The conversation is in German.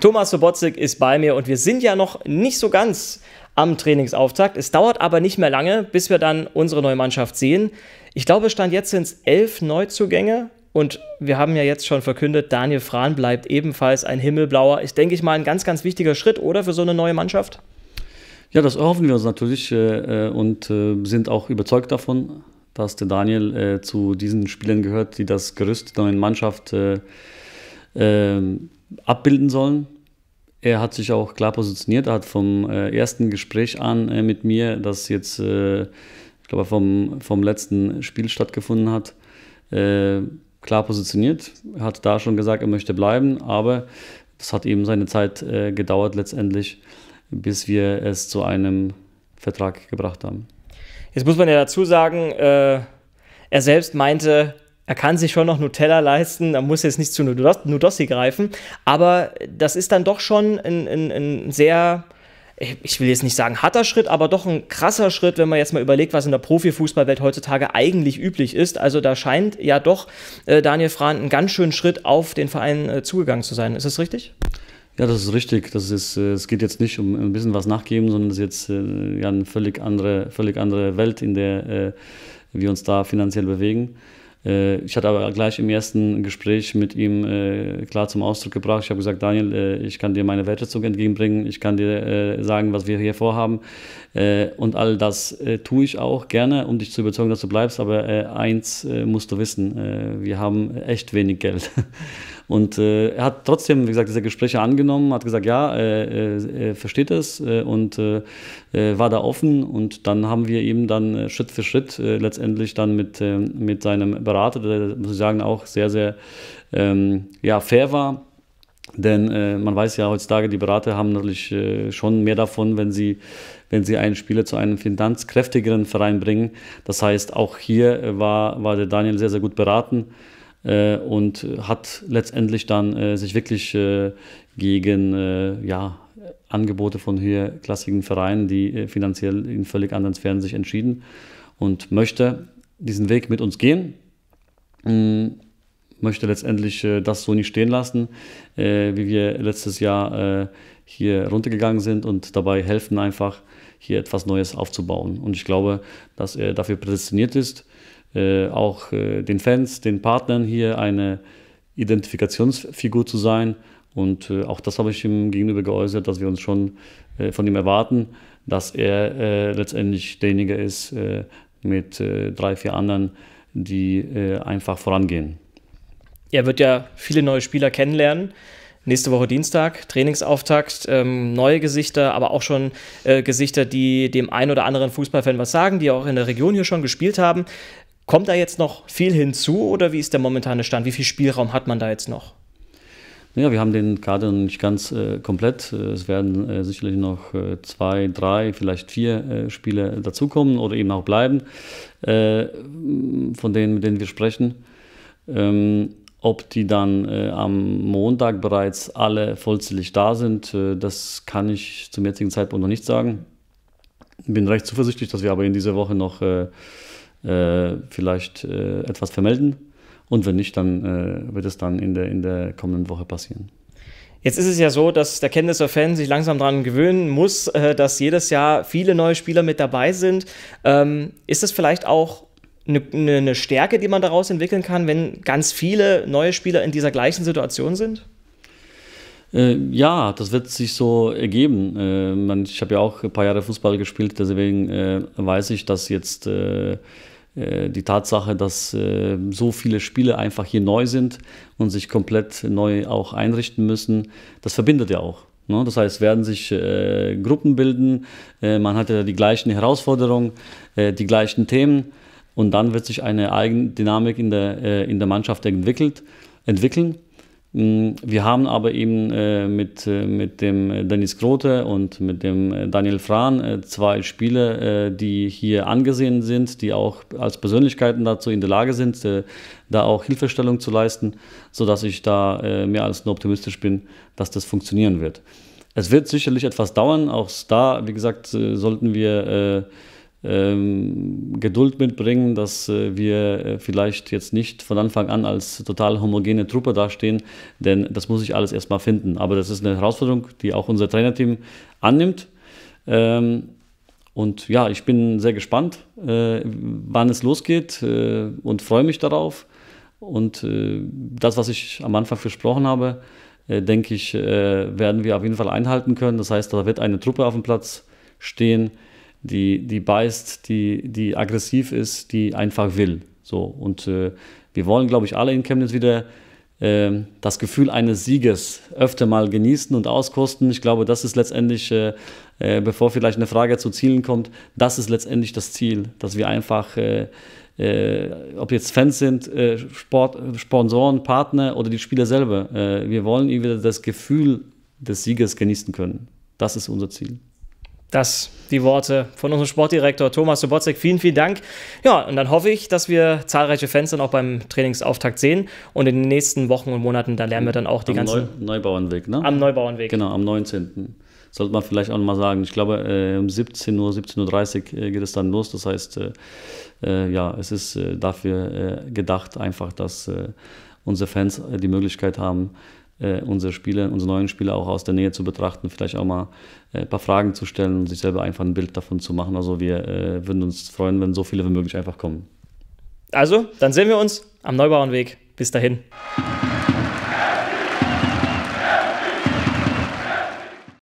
Thomas Sobotzig ist bei mir und wir sind ja noch nicht so ganz am Trainingsauftakt. Es dauert aber nicht mehr lange, bis wir dann unsere neue Mannschaft sehen. Ich glaube, Stand jetzt sind es elf Neuzugänge und wir haben ja jetzt schon verkündet, Daniel Frahn bleibt ebenfalls ein Himmelblauer. Ich denke ich mal ein ganz, ganz wichtiger Schritt, oder für so eine neue Mannschaft? Ja, das erhoffen wir uns natürlich äh, äh, und äh, sind auch überzeugt davon, dass der Daniel äh, zu diesen Spielern gehört, die das Gerüst der neuen Mannschaft äh, ähm, abbilden sollen. Er hat sich auch klar positioniert, er hat vom äh, ersten Gespräch an äh, mit mir, das jetzt, äh, ich glaube, vom, vom letzten Spiel stattgefunden hat, äh, klar positioniert. Er hat da schon gesagt, er möchte bleiben, aber das hat eben seine Zeit äh, gedauert letztendlich, bis wir es zu einem Vertrag gebracht haben. Jetzt muss man ja dazu sagen, äh, er selbst meinte, er kann sich schon noch Nutella leisten, er muss jetzt nicht zu Nudossi greifen, aber das ist dann doch schon ein, ein, ein sehr, ich will jetzt nicht sagen harter Schritt, aber doch ein krasser Schritt, wenn man jetzt mal überlegt, was in der Profifußballwelt heutzutage eigentlich üblich ist. Also da scheint ja doch äh, Daniel Frahn einen ganz schönen Schritt auf den Verein äh, zugegangen zu sein. Ist das richtig? Ja, das ist richtig. Das ist, äh, es geht jetzt nicht um ein bisschen was nachgeben, sondern es ist jetzt äh, ja, eine völlig andere, völlig andere Welt, in der äh, wir uns da finanziell bewegen. Äh, ich hatte aber gleich im ersten Gespräch mit ihm äh, klar zum Ausdruck gebracht. Ich habe gesagt, Daniel, äh, ich kann dir meine Wertschätzung entgegenbringen, ich kann dir sagen, was wir hier vorhaben. und all das tue ich auch gerne, um dich zu überzeugen, dass du bleibst. Aber eins musst du wissen, wir haben echt wenig Geld. Und äh, er hat trotzdem, wie gesagt, diese Gespräche angenommen, hat gesagt, ja, äh, äh, versteht es äh, und äh, äh, war da offen. Und dann haben wir eben dann Schritt für Schritt letztendlich dann mit, ähm, mit seinem Berater, der, muss ich sagen, auch sehr, sehr ähm, ja, fair war, denn äh, man weiß ja heutzutage, die Berater haben natürlich äh, schon mehr davon, wenn sie, wenn sie einen Spieler zu einem finanzkräftigeren Verein bringen. Das heißt, auch hier war, war der Daniel sehr, sehr gut beraten. Äh, und hat letztendlich dann äh, sich wirklich äh, gegen ja, Angebote von höherklassigen Vereinen, die finanziell in völlig anderen Sphären sich entschieden und möchte diesen Weg mit uns gehen. Mm, möchte letztendlich das so nicht stehen lassen, wie wir letztes Jahr hier runtergegangen sind und dabei helfen einfach, hier etwas Neues aufzubauen. Und ich glaube, dass er dafür prädestiniert ist. Äh, auch äh, den Fans, den Partnern hier eine Identifikationsfigur zu sein. Und äh, auch das habe ich ihm gegenüber geäußert, dass wir uns schon äh, von ihm erwarten, dass er äh, letztendlich derjenige ist mit drei, vier anderen, die einfach vorangehen. Er wird ja viele neue Spieler kennenlernen. Nächste Woche Dienstag, Trainingsauftakt, ähm, neue Gesichter, aber auch schon äh, Gesichter, die dem einen oder anderen Fußballfan was sagen, die auch in der Region hier schon gespielt haben. Kommt da jetzt noch viel hinzu oder wie ist der momentane Stand? Wie viel Spielraum hat man da jetzt noch? Ja, wir haben den Kader noch nicht ganz äh, komplett. Äh, es werden äh, sicherlich noch äh, zwei, drei, vielleicht vier äh, Spiele dazukommen oder eben auch bleiben, äh, von denen, mit denen wir sprechen. Ähm, ob die dann am Montag bereits alle vollzählig da sind, das kann ich zum jetzigen Zeitpunkt noch nicht sagen. Bin recht zuversichtlich, dass wir aber in dieser Woche noch äh, vielleicht äh, etwas vermelden. Und wenn nicht, dann äh, wird es dann in der, in der kommenden Woche passieren. Jetzt ist es ja so, dass der Chemnitzer Fan sich langsam daran gewöhnen muss, äh, dass jedes Jahr viele neue Spieler mit dabei sind. Ähm, ist das vielleicht auch eine, eine Stärke, die man daraus entwickeln kann, wenn ganz viele neue Spieler in dieser gleichen Situation sind? Äh, ja, das wird sich so ergeben. Äh, man, ich habe ja auch ein paar Jahre Fußball gespielt, deswegen äh, weiß ich, dass jetzt äh, äh, die Tatsache, dass äh, so viele Spiele einfach hier neu sind und sich komplett neu auch einrichten müssen, das verbindet ja auch. Ne? Das heißt, werden sich Gruppen bilden, man hat ja die gleichen Herausforderungen, die gleichen Themen und dann wird sich eine Eigendynamik in der, in der Mannschaft entwickelt, entwickeln. Mm, wir haben aber eben äh, mit, äh, mit dem Dennis Grote und mit dem äh, Daniel Frahn zwei Spieler, die hier angesehen sind, die auch als Persönlichkeiten dazu in der Lage sind, da auch Hilfestellung zu leisten, sodass ich da mehr als nur optimistisch bin, dass das funktionieren wird. Es wird sicherlich etwas dauern, auch da, wie gesagt, sollten wir ähm, Geduld mitbringen, dass äh, wir äh, vielleicht jetzt nicht von Anfang an als total homogene Truppe dastehen, denn das muss ich alles erstmal finden. Aber das ist eine Herausforderung, die auch unser Trainerteam annimmt. Ähm, und ja, ich bin sehr gespannt, äh, wann es losgeht und freue mich darauf. Und das, was ich am Anfang versprochen habe, denke ich, werden wir auf jeden Fall einhalten können. Das heißt, da wird eine Truppe auf dem Platz stehen, die, die beißt, die, die aggressiv ist, die einfach will. So, und äh, wir wollen, glaube ich, alle in Chemnitz wieder äh, das Gefühl eines Sieges öfter mal genießen und auskosten. Ich glaube, das ist letztendlich, äh, äh, bevor vielleicht eine Frage zu Zielen kommt, das ist letztendlich das Ziel, dass wir einfach äh, äh, ob jetzt Fans sind, äh, Sport, Sponsoren, Partner oder die Spieler selber. Äh, wir wollen wieder das Gefühl des Sieges genießen können. Das ist unser Ziel. Das die Worte von unserem Sportdirektor Thomas Sobotzek. Vielen, vielen Dank. Ja, und dann hoffe ich, dass wir zahlreiche Fans dann auch beim Trainingsauftakt sehen. Und in den nächsten Wochen und Monaten, da lernen wir dann auch die am ganzen. Neu Neubauernweg, ne? Am Neubauernweg. Genau, am 19. Sollte man vielleicht auch nochmal sagen. Ich glaube, äh, um 17 Uhr, 17.30 Uhr äh, geht es dann los. Das heißt, äh, äh, ja, es ist äh, dafür äh, gedacht, einfach, dass unsere Fans die Möglichkeit haben, äh, unsere Spieler, unsere neuen Spiele auch aus der Nähe zu betrachten, vielleicht auch mal äh, ein paar Fragen zu stellen und sich selber einfach ein Bild davon zu machen. Also wir äh, würden uns freuen, wenn so viele wie möglich einfach kommen. Also, dann sehen wir uns am Neubauernweg. Bis dahin.